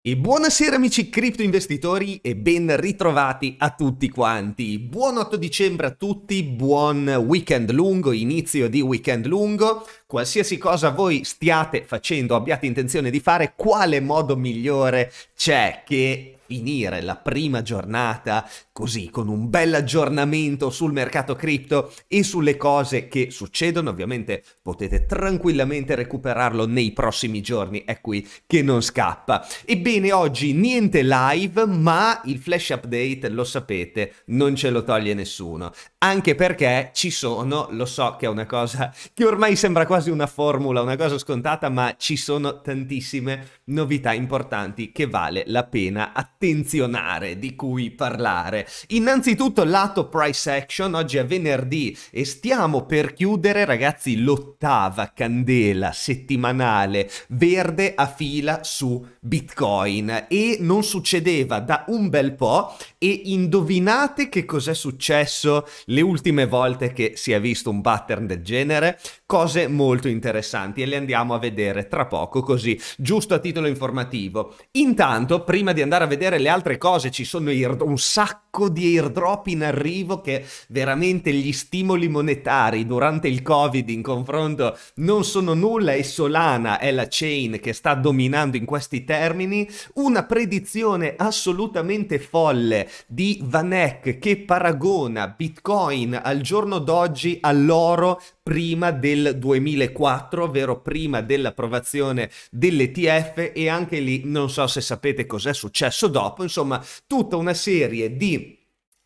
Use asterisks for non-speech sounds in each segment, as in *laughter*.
E buonasera amici cripto investitori e ben ritrovati a tutti quanti. Buon 8 dicembre a tutti, buon weekend lungo, inizio di weekend lungo qualsiasi cosa voi stiate facendo, abbiate intenzione di fare, quale modo migliore c'è che finire la prima giornata così con un bel aggiornamento sul mercato cripto e sulle cose che succedono ovviamente potete tranquillamente recuperarlo nei prossimi giorni è qui che non scappa ebbene oggi niente live ma il flash update lo sapete non ce lo toglie nessuno anche perché ci sono lo so che è una cosa che ormai sembra quasi quasi una formula, una cosa scontata, ma ci sono tantissime novità importanti che vale la pena attenzionare, di cui parlare. Innanzitutto lato price action, oggi è venerdì e stiamo per chiudere ragazzi l'ottava candela settimanale verde a fila su Bitcoin e non succedeva da un bel po' e indovinate che cos'è successo le ultime volte che si è visto un pattern del genere? Cose molto molto interessanti e le andiamo a vedere tra poco così, giusto a titolo informativo. Intanto, prima di andare a vedere le altre cose, ci sono un sacco di airdrop in arrivo che veramente gli stimoli monetari durante il Covid in confronto non sono nulla e Solana è la chain che sta dominando in questi termini. Una predizione assolutamente folle di Vanek che paragona Bitcoin al giorno d'oggi all'oro prima del 2004, ovvero prima dell'approvazione dell'ETF e anche lì non so se sapete cos'è successo dopo, insomma tutta una serie di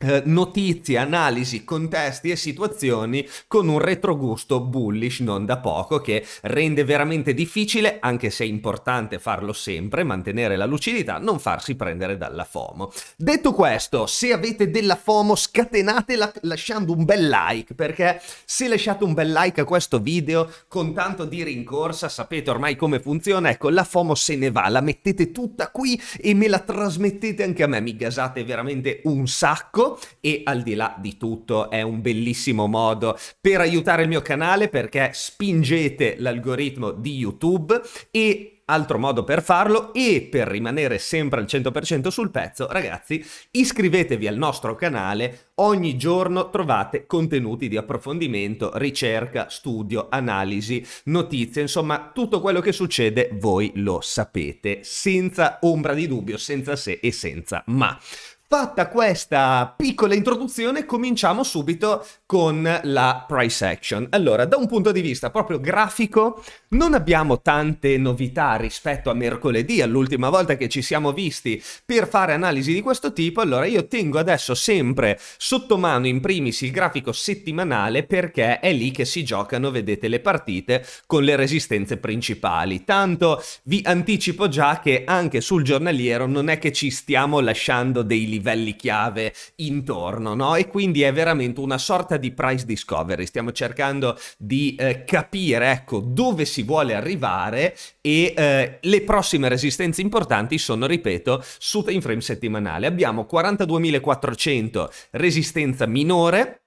eh, notizie, analisi, contesti e situazioni con un retrogusto bullish non da poco che rende veramente difficile, anche se è importante farlo sempre, mantenere la lucidità, non farsi prendere dalla FOMO. Detto questo, se avete della FOMO scatenatela lasciando un bel like, perché se lasciate un bel like a questo video con tanto di rincorsa, sapete ormai come funziona, ecco la FOMO se ne va, la mettete tutta qui e me la trasmettete anche a me, mi gasate veramente un sacco e al di là di tutto è un bellissimo modo per aiutare il mio canale perché spingete l'algoritmo di YouTube e altro modo per farlo e per rimanere sempre al 100% sul pezzo, ragazzi, iscrivetevi al nostro canale, ogni giorno trovate contenuti di approfondimento, ricerca, studio, analisi, notizie, insomma tutto quello che succede voi lo sapete, senza ombra di dubbio, senza se e senza ma. Fatta questa piccola introduzione, cominciamo subito con la price action. Allora, da un punto di vista proprio grafico, non abbiamo tante novità rispetto a mercoledì, all'ultima volta che ci siamo visti per fare analisi di questo tipo. Allora, io tengo adesso sempre sotto mano in primis il grafico settimanale perché è lì che si giocano, vedete, le partite con le resistenze principali. Tanto vi anticipo già che anche sul giornaliero non è che ci stiamo lasciando dei livelli livelli chiave intorno, no? E quindi è veramente una sorta di price discovery, stiamo cercando di eh, capire, ecco, dove si vuole arrivare e eh, le prossime resistenze importanti sono, ripeto, su time frame settimanale. Abbiamo 42.400 resistenza minore,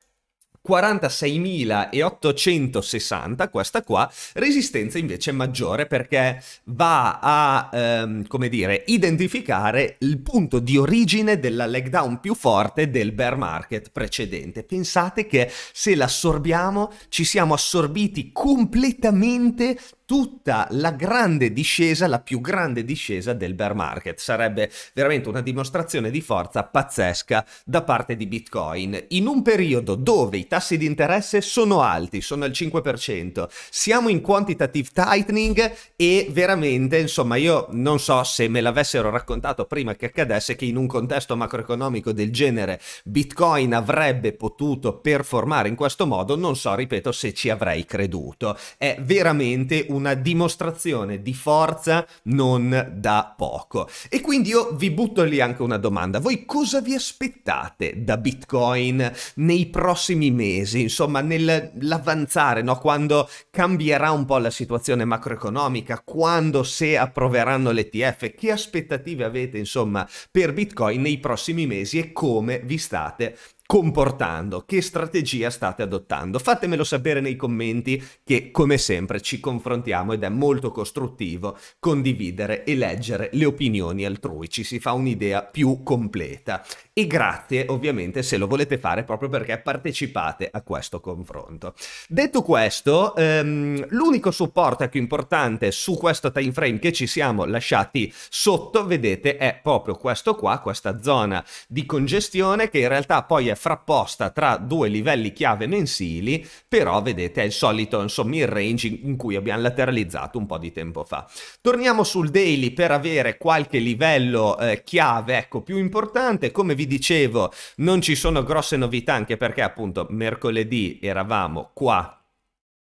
46.860, questa qua, resistenza invece maggiore perché va a, ehm, come dire, identificare il punto di origine della leg down più forte del bear market precedente. Pensate che se l'assorbiamo ci siamo assorbiti completamente tutta la grande discesa, la più grande discesa del bear market. Sarebbe veramente una dimostrazione di forza pazzesca da parte di Bitcoin. In un periodo dove i tassi di interesse sono alti, sono al 5%, siamo in quantitative tightening e veramente, insomma, io non so se me l'avessero raccontato prima che accadesse che in un contesto macroeconomico del genere Bitcoin avrebbe potuto performare in questo modo, non so, ripeto, se ci avrei creduto. È veramente un una dimostrazione di forza non da poco. E quindi io vi butto lì anche una domanda. Voi cosa vi aspettate da Bitcoin nei prossimi mesi? Insomma, nell'avanzare, no? quando cambierà un po' la situazione macroeconomica, quando se approveranno l'ETF, che aspettative avete insomma per Bitcoin nei prossimi mesi e come vi state comportando, che strategia state adottando. Fatemelo sapere nei commenti che come sempre ci confrontiamo ed è molto costruttivo condividere e leggere le opinioni altrui, ci si fa un'idea più completa. E grazie ovviamente se lo volete fare proprio perché partecipate a questo confronto. Detto questo, ehm, l'unico supporto più importante su questo time frame che ci siamo lasciati sotto, vedete, è proprio questo qua, questa zona di congestione che in realtà poi è frapposta tra due livelli chiave mensili, però vedete è il solito insomma il range in cui abbiamo lateralizzato un po' di tempo fa. Torniamo sul daily per avere qualche livello eh, chiave ecco più importante, come vi dicevo non ci sono grosse novità anche perché appunto mercoledì eravamo qua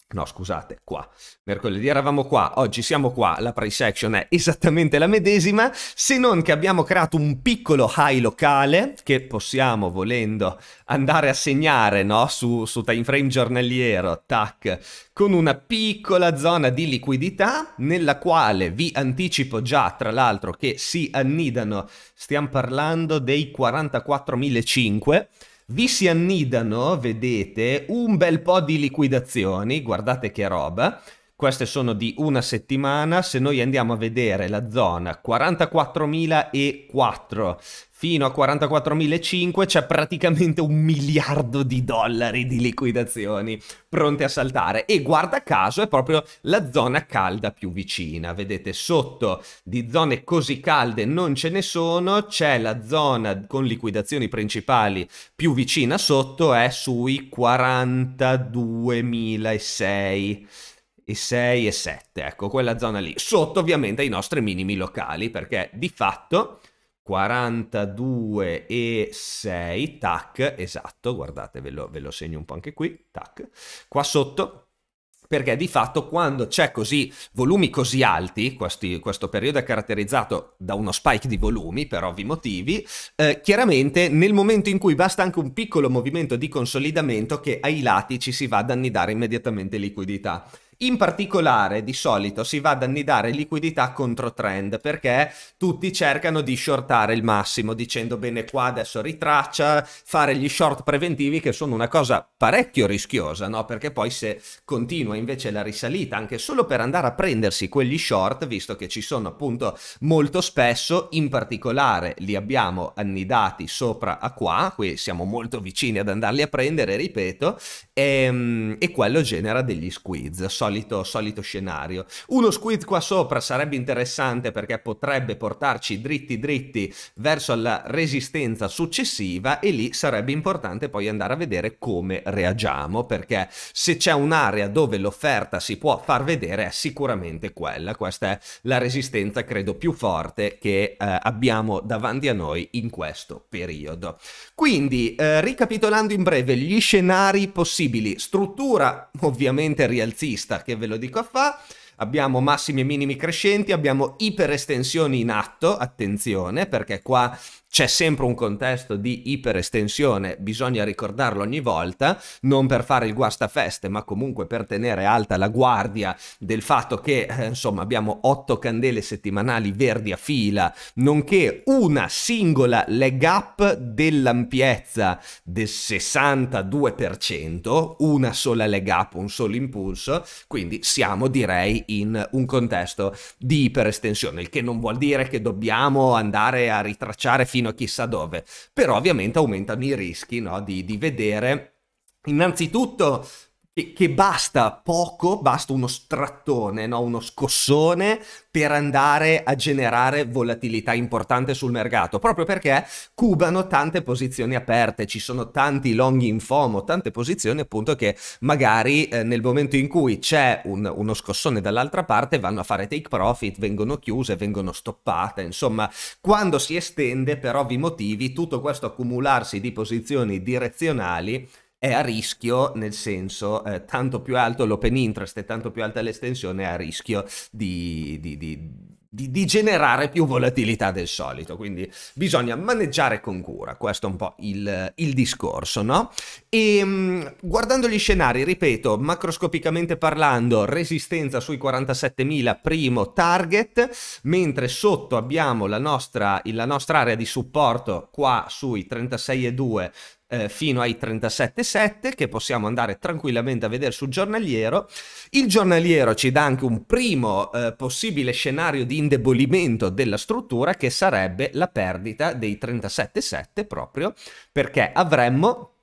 No, scusate, qua. Mercoledì eravamo qua, oggi siamo qua, la price action è esattamente la medesima, se non che abbiamo creato un piccolo high locale che possiamo, volendo, andare a segnare no? su, su time frame giornaliero, tac, con una piccola zona di liquidità nella quale vi anticipo già, tra l'altro, che si annidano, stiamo parlando dei 44.500 vi si annidano, vedete, un bel po' di liquidazioni, guardate che roba, queste sono di una settimana. Se noi andiamo a vedere la zona 44.004 fino a 44.005 c'è praticamente un miliardo di dollari di liquidazioni pronte a saltare e guarda caso è proprio la zona calda più vicina. Vedete sotto di zone così calde non ce ne sono, c'è la zona con liquidazioni principali più vicina sotto è sui 42.006 i 6 e 7, ecco, quella zona lì, sotto ovviamente i nostri minimi locali, perché di fatto 42 e 6, tac, esatto, guardate, ve lo, ve lo segno un po' anche qui, tac, qua sotto perché di fatto quando c'è così volumi così alti, questi, questo periodo è caratterizzato da uno spike di volumi per ovvi motivi, eh, chiaramente nel momento in cui basta anche un piccolo movimento di consolidamento che ai lati ci si va ad annidare immediatamente liquidità. In particolare, di solito si va ad annidare liquidità contro trend perché tutti cercano di shortare il massimo dicendo bene qua adesso ritraccia, fare gli short preventivi che sono una cosa parecchio rischiosa, no? Perché poi se continua invece la risalita anche solo per andare a prendersi quegli short, visto che ci sono appunto molto spesso, in particolare li abbiamo annidati sopra a qua, qui siamo molto vicini ad andarli a prendere, ripeto, e, ehm, e quello genera degli squeeze. Solito solito, solito scenario. Uno squid qua sopra sarebbe interessante perché potrebbe portarci dritti dritti verso la resistenza successiva e lì sarebbe importante poi andare a vedere come reagiamo perché se c'è un'area dove l'offerta si può far vedere è sicuramente quella. Questa è la resistenza credo più forte che eh, abbiamo davanti a noi in questo periodo. Quindi eh, ricapitolando in breve gli scenari possibili, struttura ovviamente rialzista lista che ve lo dico a fa. Abbiamo massimi e minimi crescenti, abbiamo iperestensioni in atto, attenzione, perché qua c'è sempre un contesto di iperestensione, bisogna ricordarlo ogni volta, non per fare il guastafeste, ma comunque per tenere alta la guardia del fatto che, eh, insomma, abbiamo otto candele settimanali verdi a fila, nonché una singola leg up dell'ampiezza del 62%, una sola leg up, un solo impulso, quindi siamo direi in un contesto di iperestensione, il che non vuol dire che dobbiamo andare a ritracciare fino fino a chissà dove, però ovviamente aumentano i rischi no? di, di vedere Innanzitutto che, che basta poco, basta uno strattone, no? uno scossone per andare a generare volatilità importante sul mercato, proprio perché cubano tante posizioni aperte, ci sono tanti long in FOMO, tante posizioni appunto che magari eh, nel momento in cui c'è un, uno scossone dall'altra parte vanno a fare take profit, vengono chiuse, vengono stoppate, insomma quando si estende per ovvi motivi tutto questo accumularsi di posizioni direzionali è a rischio, nel senso, eh, tanto più alto l'open interest e tanto più alta l'estensione è a rischio di, di, di di, di, generare più volatilità del solito, quindi bisogna maneggiare con cura, questo è un po' il, il discorso, no? E ehm, mh, guardando gli scenari, ripeto, macroscopicamente parlando, resistenza sui 47.000 primo target, mentre sotto abbiamo la nostra, la nostra area di supporto qua sui 36,2 eh, fino ai 37,7 che possiamo andare tranquillamente a vedere sul giornaliero. Il giornaliero ci dà anche un primo eh, possibile scenario di indebolimento della struttura che sarebbe la perdita dei 37,7 proprio perché avremmo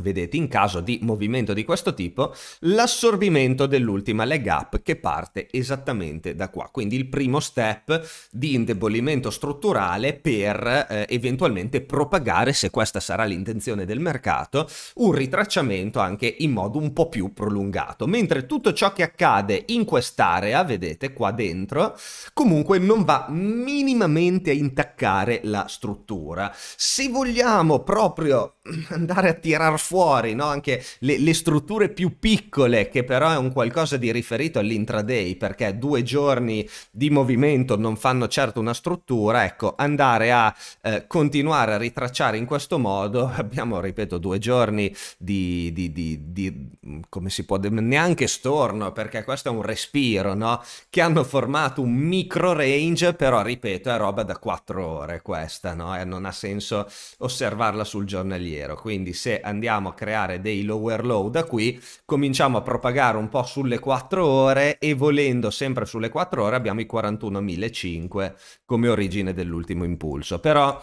vedete in caso di movimento di questo tipo l'assorbimento dell'ultima leg up che parte esattamente da qua quindi il primo step di indebolimento strutturale per eh, eventualmente propagare se questa sarà l'intenzione del mercato un ritracciamento anche in modo un po' più prolungato mentre tutto ciò che accade in quest'area vedete qua dentro comunque non va minimamente a intaccare la struttura se vogliamo proprio andare a tirar fuori no? anche le, le, strutture più piccole, che però è un qualcosa di riferito all'intraday, perché due giorni di movimento non fanno certo una struttura, ecco, andare a eh, continuare a ritracciare in questo modo, *laughs* abbiamo, ripeto, due giorni di, di, di, di come si può, neanche storno, perché questo è un respiro, no? Che hanno formato un micro range, però, ripeto, è roba da quattro ore questa, no? E non ha senso osservarla sul giornaliero, quindi se andiamo iniziamo a creare dei lower low da qui, cominciamo a propagare un po' sulle 4 ore e volendo sempre sulle 4 ore abbiamo i 41.005 come origine dell'ultimo impulso. Però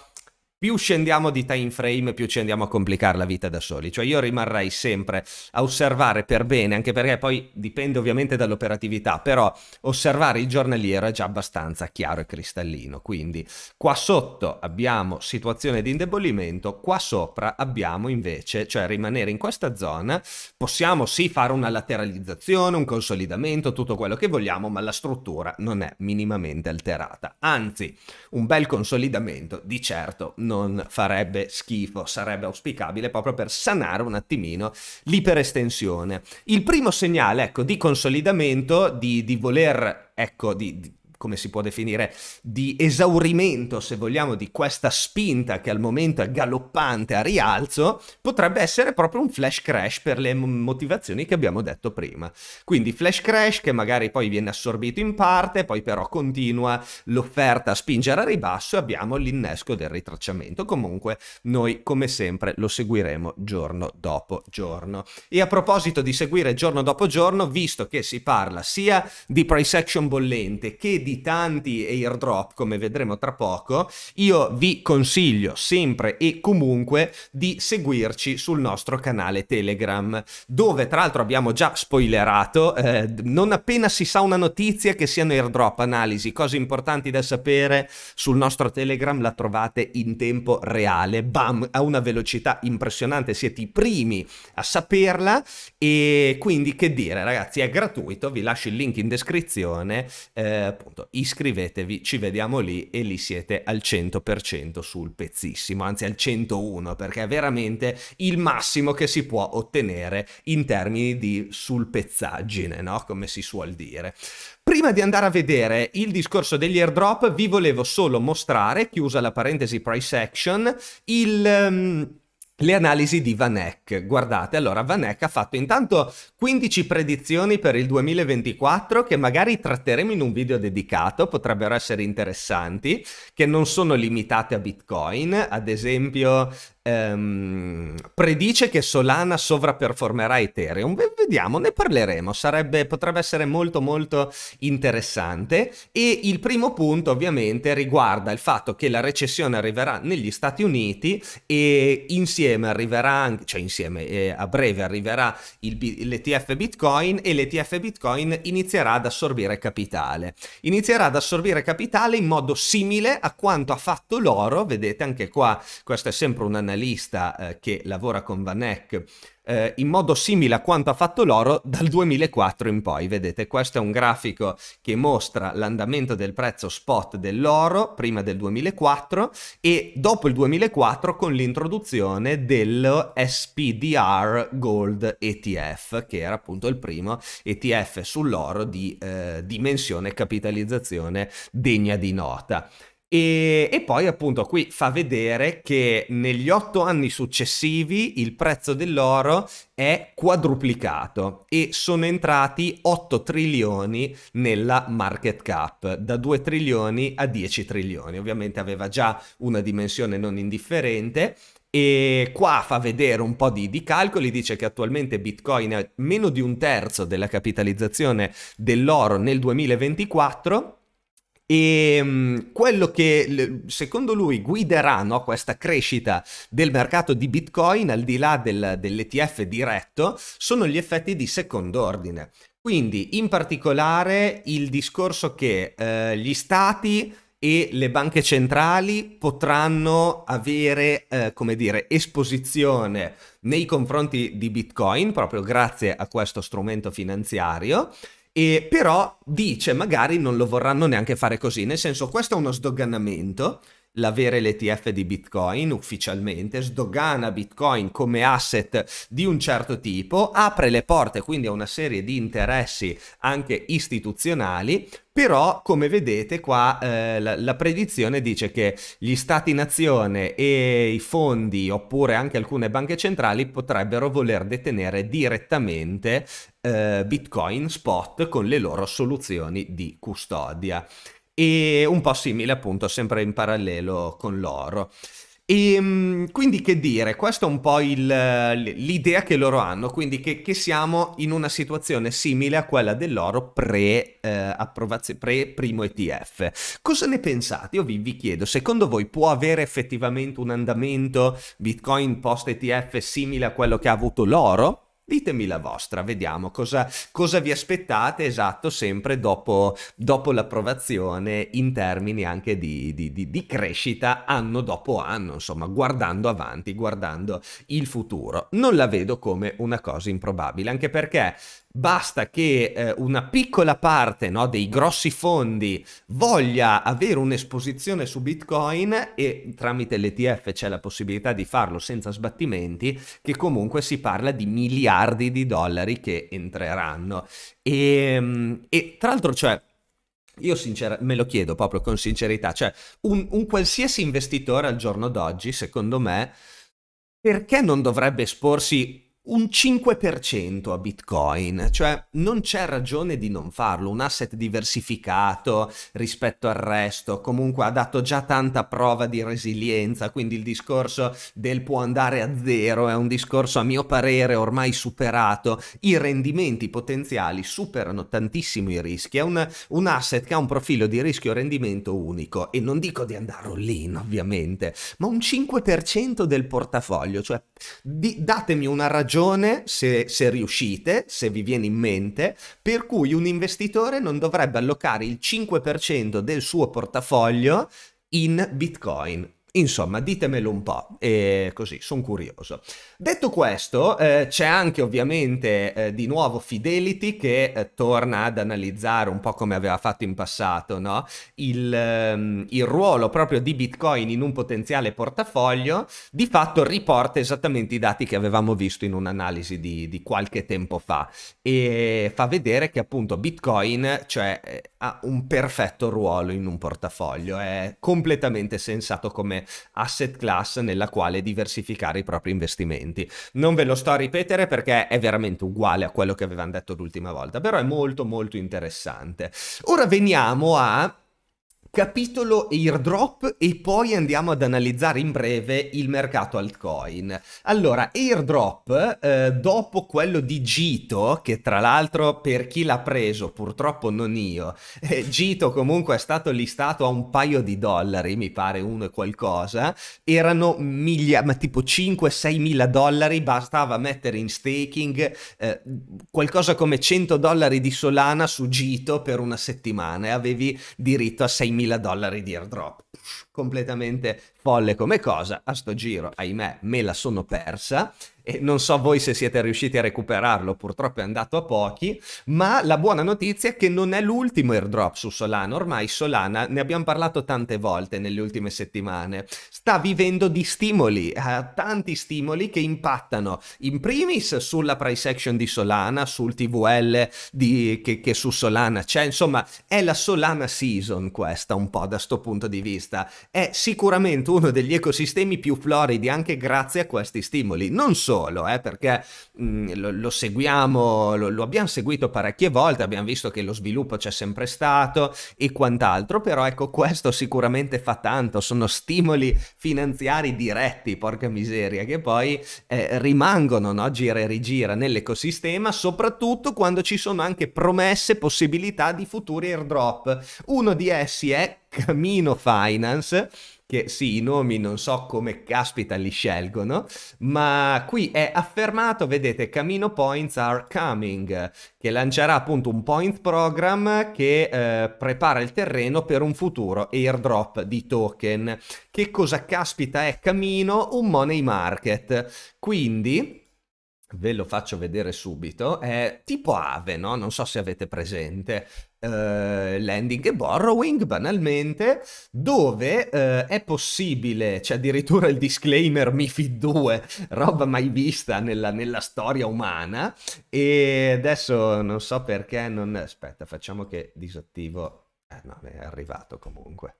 più scendiamo di time frame, più ci andiamo a complicare la vita da soli. Cioè io rimarrei sempre a osservare per bene, anche perché poi dipende ovviamente dall'operatività, però osservare il giornaliero è già abbastanza chiaro e cristallino. Quindi qua sotto abbiamo situazione di indebolimento, qua sopra abbiamo invece, cioè rimanere in questa zona, possiamo sì fare una lateralizzazione, un consolidamento, tutto quello che vogliamo, ma la struttura non è minimamente alterata. Anzi, un bel consolidamento di certo non non farebbe schifo, sarebbe auspicabile proprio per sanare un attimino l'iperestensione. Il primo segnale ecco, di consolidamento, di, di voler ecco, di, di come si può definire, di esaurimento, se vogliamo, di questa spinta che al momento è galoppante a rialzo, potrebbe essere proprio un flash crash per le motivazioni che abbiamo detto prima. Quindi flash crash che magari poi viene assorbito in parte, poi però continua l'offerta a spingere a ribasso e abbiamo l'innesco del ritracciamento. Comunque noi come sempre lo seguiremo giorno dopo giorno. E a proposito di seguire giorno dopo giorno, visto che si parla sia di price action bollente che di di tanti airdrop, come vedremo tra poco, io vi consiglio sempre e comunque di seguirci sul nostro canale Telegram, dove tra l'altro abbiamo già spoilerato, eh, non appena si sa una notizia che siano airdrop, analisi, cose importanti da sapere, sul nostro Telegram la trovate in tempo reale, bam, a una velocità impressionante, siete i primi a saperla e quindi che dire ragazzi, è gratuito, vi lascio il link in descrizione, eh, appunto appunto esatto, iscrivetevi, ci vediamo lì e lì siete al 100% sul pezzissimo, anzi al 101 perché è veramente il massimo che si può ottenere in termini di sulpezzaggine, no? come si suol dire. Prima di andare a vedere il discorso degli airdrop vi volevo solo mostrare, chiusa la parentesi price action, il... Um, le analisi di Vanek. Guardate, allora Vanek ha fatto intanto 15 predizioni per il 2024 che magari tratteremo in un video dedicato, potrebbero essere interessanti, che non sono limitate a Bitcoin, ad esempio ehm, predice che Solana sovraperformerà Ethereum. Vediamo, ne parleremo, Sarebbe, potrebbe essere molto molto interessante e il primo punto ovviamente riguarda il fatto che la recessione arriverà negli Stati Uniti e insieme insieme arriverà, cioè insieme eh, a breve arriverà il, l'ETF Bitcoin e l'ETF Bitcoin inizierà ad assorbire capitale. Inizierà ad assorbire capitale in modo simile a quanto ha fatto l'oro, vedete anche qua, questo è sempre un analista eh, che lavora con Vanek eh, in modo simile a quanto ha fatto l'oro dal 2004 in poi. Vedete, questo è un grafico che mostra l'andamento del prezzo spot dell'oro prima del 2004 e dopo il 2004 con l'introduzione dello SPDR Gold ETF, che era appunto il primo ETF sull'oro di eh, dimensione e capitalizzazione degna di nota. E, e, poi appunto qui fa vedere che negli otto anni successivi il prezzo dell'oro è quadruplicato e sono entrati 8 trilioni nella market cap, da 2 trilioni a 10 trilioni. Ovviamente aveva già una dimensione non indifferente e qua fa vedere un po' di, di, calcoli, dice che attualmente Bitcoin è meno di un terzo della capitalizzazione dell'oro nel 2024 e ehm, quello che secondo lui guiderà no, questa crescita del mercato di Bitcoin, al di là del, dell'ETF diretto, sono gli effetti di secondo ordine. Quindi, in particolare, il discorso che eh, gli stati e le banche centrali potranno avere, eh, come dire, esposizione nei confronti di Bitcoin, proprio grazie a questo strumento finanziario, e però dice magari non lo vorranno neanche fare così, nel senso questo è uno sdoganamento, l'avere l'ETF di Bitcoin ufficialmente, sdogana Bitcoin come asset di un certo tipo, apre le porte quindi a una serie di interessi anche istituzionali, però come vedete qua eh, la, la, predizione dice che gli stati nazione e i fondi oppure anche alcune banche centrali potrebbero voler detenere direttamente eh, Bitcoin spot con le loro soluzioni di custodia e un po' simile appunto sempre in parallelo con l'oro. E ehm, quindi che dire, questa è un po' il, l'idea che loro hanno, quindi che, che, siamo in una situazione simile a quella dell'oro pre-approvazione, eh, ETF. Cosa ne pensate? Io vi, vi, chiedo, secondo voi può avere effettivamente un andamento Bitcoin post-ETF simile a quello che ha avuto l'oro? Ditemi la vostra, vediamo cosa, cosa vi aspettate, esatto, sempre dopo, dopo l'approvazione in termini anche di, di, di, di crescita anno dopo anno, insomma, guardando avanti, guardando il futuro. Non la vedo come una cosa improbabile, anche perché basta che eh, una piccola parte no, dei grossi fondi voglia avere un'esposizione su Bitcoin e tramite l'ETF c'è la possibilità di farlo senza sbattimenti, che comunque si parla di miliardi di dollari che entreranno. E, ehm, e tra l'altro, cioè, io sincera, me lo chiedo proprio con sincerità, cioè un, un qualsiasi investitore al giorno d'oggi, secondo me, perché non dovrebbe esporsi un 5% a Bitcoin, cioè non c'è ragione di non farlo, un asset diversificato rispetto al resto, comunque ha dato già tanta prova di resilienza, quindi il discorso del può andare a zero è un discorso a mio parere ormai superato, i rendimenti potenziali superano tantissimo i rischi, è un, un asset che ha un profilo di rischio-rendimento unico e non dico di andarlo lì ovviamente, ma un 5% del portafoglio, cioè di, datemi una ragione ragione, se, se riuscite, se vi viene in mente, per cui un investitore non dovrebbe allocare il 5% del suo portafoglio in Bitcoin. Insomma, ditemelo un po', e così sono curioso. Detto questo, eh, c'è anche ovviamente eh, di nuovo Fidelity che eh, torna ad analizzare un po' come aveva fatto in passato, no? il, ehm, il ruolo proprio di Bitcoin in un potenziale portafoglio, di fatto riporta esattamente i dati che avevamo visto in un'analisi di, di qualche tempo fa e fa vedere che appunto Bitcoin cioè, eh, ha un perfetto ruolo in un portafoglio, è completamente sensato come asset class nella quale diversificare i propri investimenti precedenti. Non ve lo sto a ripetere perché è veramente uguale a quello che avevano detto l'ultima volta, però è molto molto interessante. Ora veniamo a capitolo airdrop e poi andiamo ad analizzare in breve il mercato altcoin. Allora, airdrop, eh, dopo quello di Gito, che tra l'altro per chi l'ha preso, purtroppo non io, *laughs* eh, Gito comunque è stato listato a un paio di dollari, mi pare uno e qualcosa, erano miglia- ma tipo 5-6 mila dollari, bastava mettere in staking eh, qualcosa come 100 dollari di Solana su Gito per una settimana e avevi diritto a 6 mila 3.000 dollari di airdrop completamente folle come cosa. A sto giro, ahimè, me la sono persa e non so voi se siete riusciti a recuperarlo, purtroppo è andato a pochi, ma la buona notizia è che non è l'ultimo airdrop su Solana, ormai Solana, ne abbiamo parlato tante volte nelle ultime settimane, sta vivendo di stimoli, ha eh, tanti stimoli che impattano in primis sulla price action di Solana, sul TVL di, che, che su Solana c'è, insomma è la Solana season questa un po' da sto punto di vista è sicuramente uno degli ecosistemi più floridi anche grazie a questi stimoli. Non solo, eh, perché mh, mm, lo, lo, seguiamo, lo, lo, abbiamo seguito parecchie volte, abbiamo visto che lo sviluppo c'è sempre stato e quant'altro, però ecco questo sicuramente fa tanto, sono stimoli finanziari diretti, porca miseria, che poi eh, rimangono, no? gira e rigira nell'ecosistema, soprattutto quando ci sono anche promesse, possibilità di futuri airdrop. Uno di essi è Camino Finance, che sì, i nomi non so come caspita li scelgono, ma qui è affermato, vedete, Camino Points are coming, che lancerà appunto un point program che eh, prepara il terreno per un futuro airdrop di token. Che cosa caspita è Camino? Un money market. Quindi ve lo faccio vedere subito, è tipo Ave, no? Non so se avete presente. Uh, eh, lending e borrowing banalmente dove uh, è possibile c'è addirittura il disclaimer MIFID 2 roba mai vista nella, nella, storia umana e adesso non so perché non aspetta facciamo che disattivo eh no è arrivato comunque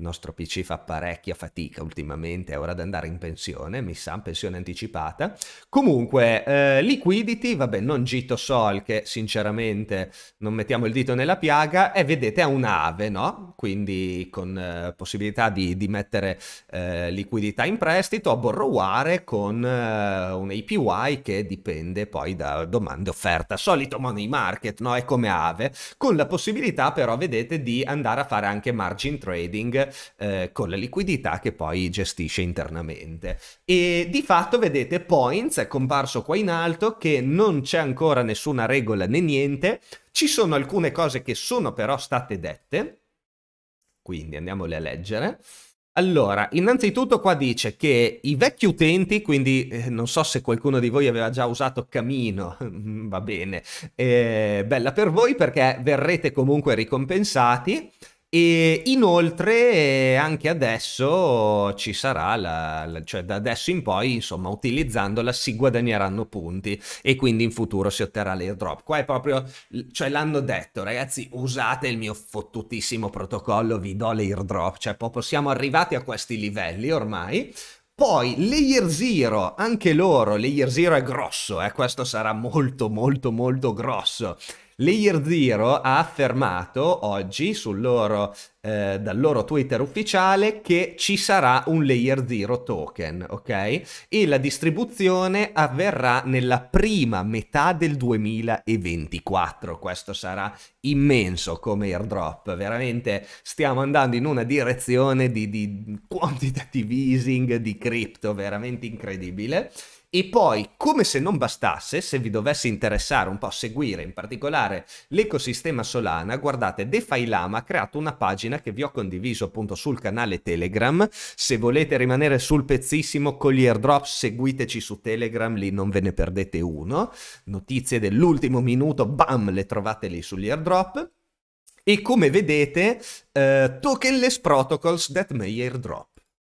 il nostro PC fa parecchia fatica ultimamente, è ora di andare in pensione, mi sa, pensione anticipata. Comunque, eh, liquidity, vabbè, non gitto sol, che sinceramente non mettiamo il dito nella piaga, e vedete è un'ave, no? Quindi con eh, possibilità di, di mettere eh, liquidità in prestito, a borroware con eh, un APY che dipende poi da domande e offerta. Solito money market, no? È come ave, con la possibilità però, vedete, di andare a fare anche margin trading eh, con la liquidità che poi gestisce internamente. E di fatto vedete Points è comparso qua in alto che non c'è ancora nessuna regola né niente, ci sono alcune cose che sono però state dette, quindi andiamole a leggere. Allora, innanzitutto qua dice che i vecchi utenti, quindi eh, non so se qualcuno di voi aveva già usato Camino, *laughs* va bene, eh, bella per voi perché verrete comunque ricompensati. E inoltre eh, anche adesso ci sarà, la, la, cioè da adesso in poi, insomma, utilizzandola si guadagneranno punti e quindi in futuro si otterrà l'airdrop. Qua è proprio, cioè l'hanno detto, ragazzi, usate il mio fottutissimo protocollo, vi do l'airdrop, cioè proprio siamo arrivati a questi livelli ormai. Poi Layer Zero, anche loro, Layer Zero è grosso, eh? questo sarà molto molto molto grosso Layer Zero ha affermato oggi loro, eh, dal loro Twitter ufficiale che ci sarà un Layer Zero token, ok? E la distribuzione avverrà nella prima metà del 2024. Questo sarà immenso come airdrop, veramente stiamo andando in una direzione di, di quantitative easing di cripto, veramente incredibile. E poi, come se non bastasse, se vi dovesse interessare un po' seguire in particolare l'ecosistema Solana, guardate, DeFi Lama ha creato una pagina che vi ho condiviso appunto sul canale Telegram. Se volete rimanere sul pezzissimo con gli airdrop, seguiteci su Telegram, lì non ve ne perdete uno. Notizie dell'ultimo minuto, bam, le trovate lì sugli airdrop. E come vedete, eh, tokenless protocols that may airdrop.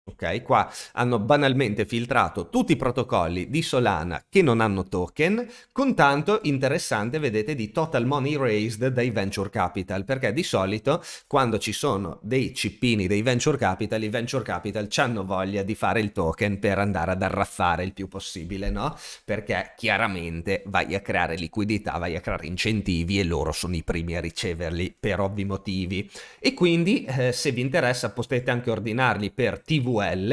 Ok, qua hanno banalmente filtrato tutti i protocolli di Solana che non hanno token, con tanto interessante, vedete, di total money raised dai venture capital, perché di solito quando ci sono dei cippini dei venture capital, i venture capital hanno voglia di fare il token per andare ad arraffare il più possibile, no? Perché chiaramente vai a creare liquidità, vai a creare incentivi e loro sono i primi a riceverli per ovvi motivi. E quindi, eh, se vi interessa, potete anche ordinarli per TV duel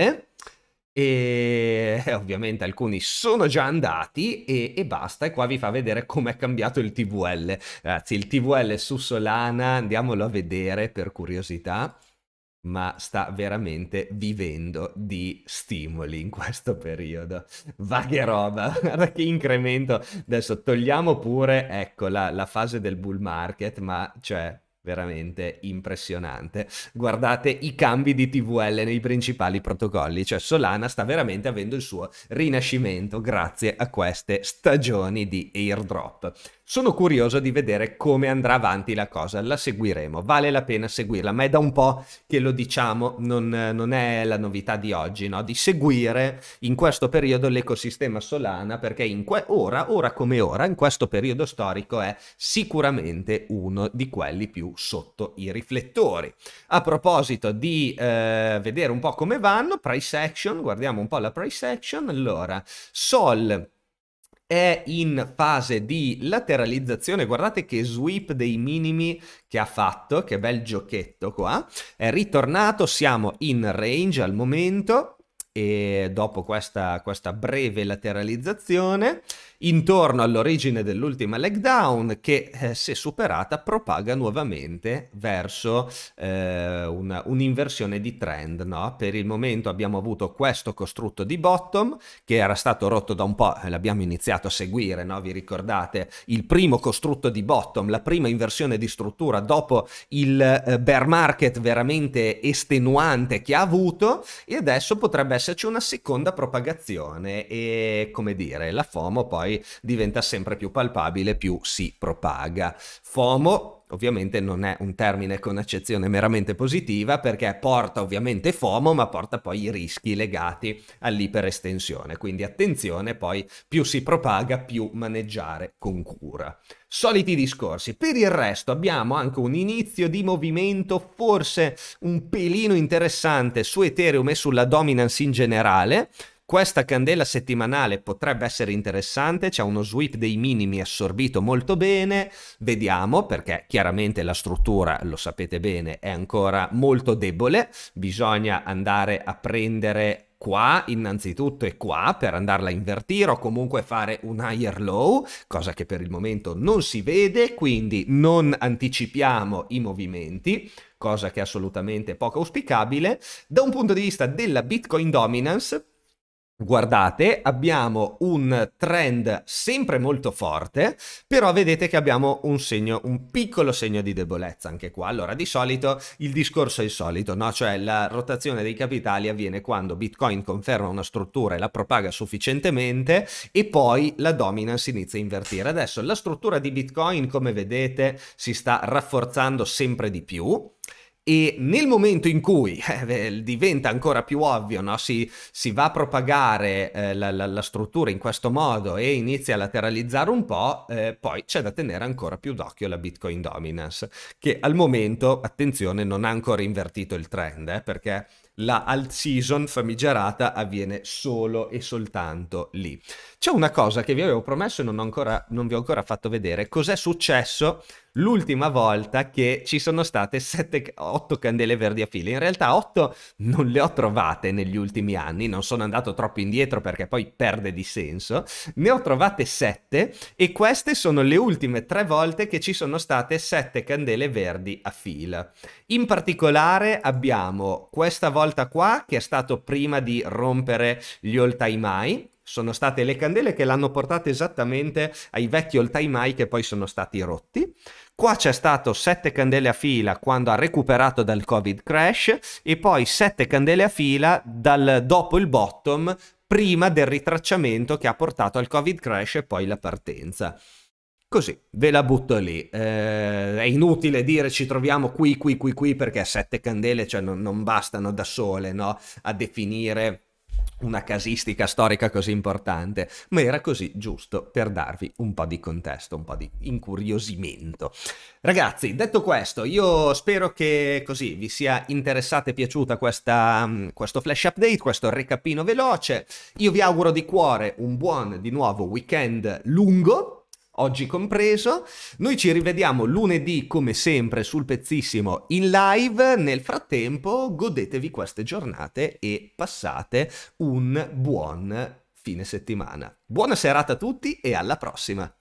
e eh, ovviamente alcuni sono già andati e, e, basta e qua vi fa vedere com'è cambiato il TVL ragazzi il TVL su Solana andiamolo a vedere per curiosità ma sta veramente vivendo di stimoli in questo periodo. Vaghe roba, *laughs* guarda che incremento. Adesso togliamo pure, ecco, la, la fase del bull market, ma cioè veramente impressionante. Guardate i cambi di TVL nei principali protocolli, cioè Solana sta veramente avendo il suo rinascimento grazie a queste stagioni di airdrop. Sono curioso di vedere come andrà avanti la cosa, la seguiremo, vale la pena seguirla, ma è da un po' che lo diciamo, non, non è la novità di oggi, no? di seguire in questo periodo l'ecosistema Solana, perché que- ora, ora come ora, in questo periodo storico è sicuramente uno di quelli più sotto i riflettori. A proposito di eh, vedere un po' come vanno, price action, guardiamo un po' la price action, allora, Sol è in fase di lateralizzazione. Guardate che sweep dei minimi che ha fatto, che bel giochetto qua. È ritornato, siamo in range al momento e dopo questa, questa breve lateralizzazione intorno all'origine dell'ultima leg down che eh, se superata propaga nuovamente verso eh, una, un'inversione di trend. No? Per il momento abbiamo avuto questo costrutto di bottom che era stato rotto da un po', eh, l'abbiamo iniziato a seguire, no? vi ricordate, il primo costrutto di bottom, la prima inversione di struttura dopo il eh, bear market veramente estenuante che ha avuto e adesso potrebbe esserci una seconda propagazione e come dire la FOMO poi poi diventa sempre più palpabile, più si propaga. FOMO ovviamente non è un termine con accezione meramente positiva perché porta ovviamente FOMO ma porta poi i rischi legati all'iperestensione, quindi attenzione poi più si propaga più maneggiare con cura. Soliti discorsi, per il resto abbiamo anche un inizio di movimento forse un pelino interessante su Ethereum e sulla dominance in generale, questa candela settimanale potrebbe essere interessante, c'è uno sweep dei minimi assorbito molto bene, vediamo perché chiaramente la struttura, lo sapete bene, è ancora molto debole, bisogna andare a prendere qua innanzitutto e qua per andarla a invertire o comunque fare un higher low, cosa che per il momento non si vede, quindi non anticipiamo i movimenti, cosa che è assolutamente poco auspicabile. Da un punto di vista della Bitcoin dominance, Guardate, abbiamo un trend sempre molto forte, però vedete che abbiamo un segno, un piccolo segno di debolezza anche qua. Allora, di solito il discorso è il solito, no? Cioè la rotazione dei capitali avviene quando Bitcoin conferma una struttura e la propaga sufficientemente e poi la dominance inizia a invertire. Adesso la struttura di Bitcoin, come vedete, si sta rafforzando sempre di più e nel momento in cui *laughs* eh, diventa ancora più ovvio, no? si, si, va a propagare eh, la, la, la, struttura in questo modo e inizia a lateralizzare un po', eh, poi c'è da tenere ancora più d'occhio la Bitcoin Dominance, che al momento, attenzione, non ha ancora invertito il trend, eh, perché la alt season famigerata avviene solo e soltanto lì. C'è una cosa che vi avevo promesso e non, ancora, non vi ho ancora fatto vedere, cos'è successo l'ultima volta che ci sono state 7, 8 candele verdi a fila. In realtà 8 non le ho trovate negli ultimi anni, non sono andato troppo indietro perché poi perde di senso. Ne ho trovate 7 e queste sono le ultime tre volte che ci sono state 7 candele verdi a fila. In particolare abbiamo questa volta volta qua che è stato prima di rompere gli all time high. sono state le candele che l'hanno portata esattamente ai vecchi all time high che poi sono stati rotti. Qua c'è stato sette candele a fila quando ha recuperato dal Covid crash e poi sette candele a fila dal, dopo il bottom prima del ritracciamento che ha portato al Covid crash e poi la partenza. Così, ve la butto lì. Eh, è inutile dire ci troviamo qui, qui, qui, qui, perché sette candele cioè, non, non, bastano da sole no? a definire una casistica storica così importante, ma era così giusto per darvi un po' di contesto, un po' di incuriosimento. Ragazzi, detto questo, io spero che così vi sia interessata e piaciuta questa, mm, questo flash update, questo recapino veloce. Io vi auguro di cuore un buon, di nuovo, weekend lungo oggi compreso. Noi ci rivediamo lunedì, come sempre, sul pezzissimo in live. Nel frattempo, godetevi queste giornate e passate un buon fine settimana. Buona serata a tutti e alla prossima!